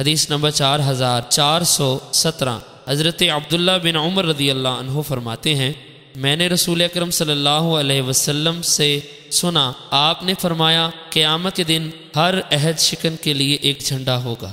हदीस नंबर चार हज़ार चार सौ सत्रह हज़रत अब्दुल्ला बिन उमर रदी अल्लाह फरमाते हैं मैंने रसूल अक्रम वसल्लम से सुना आपने फरमाया क़्यामत के दिन हर अहद शिकन के लिए एक झंडा होगा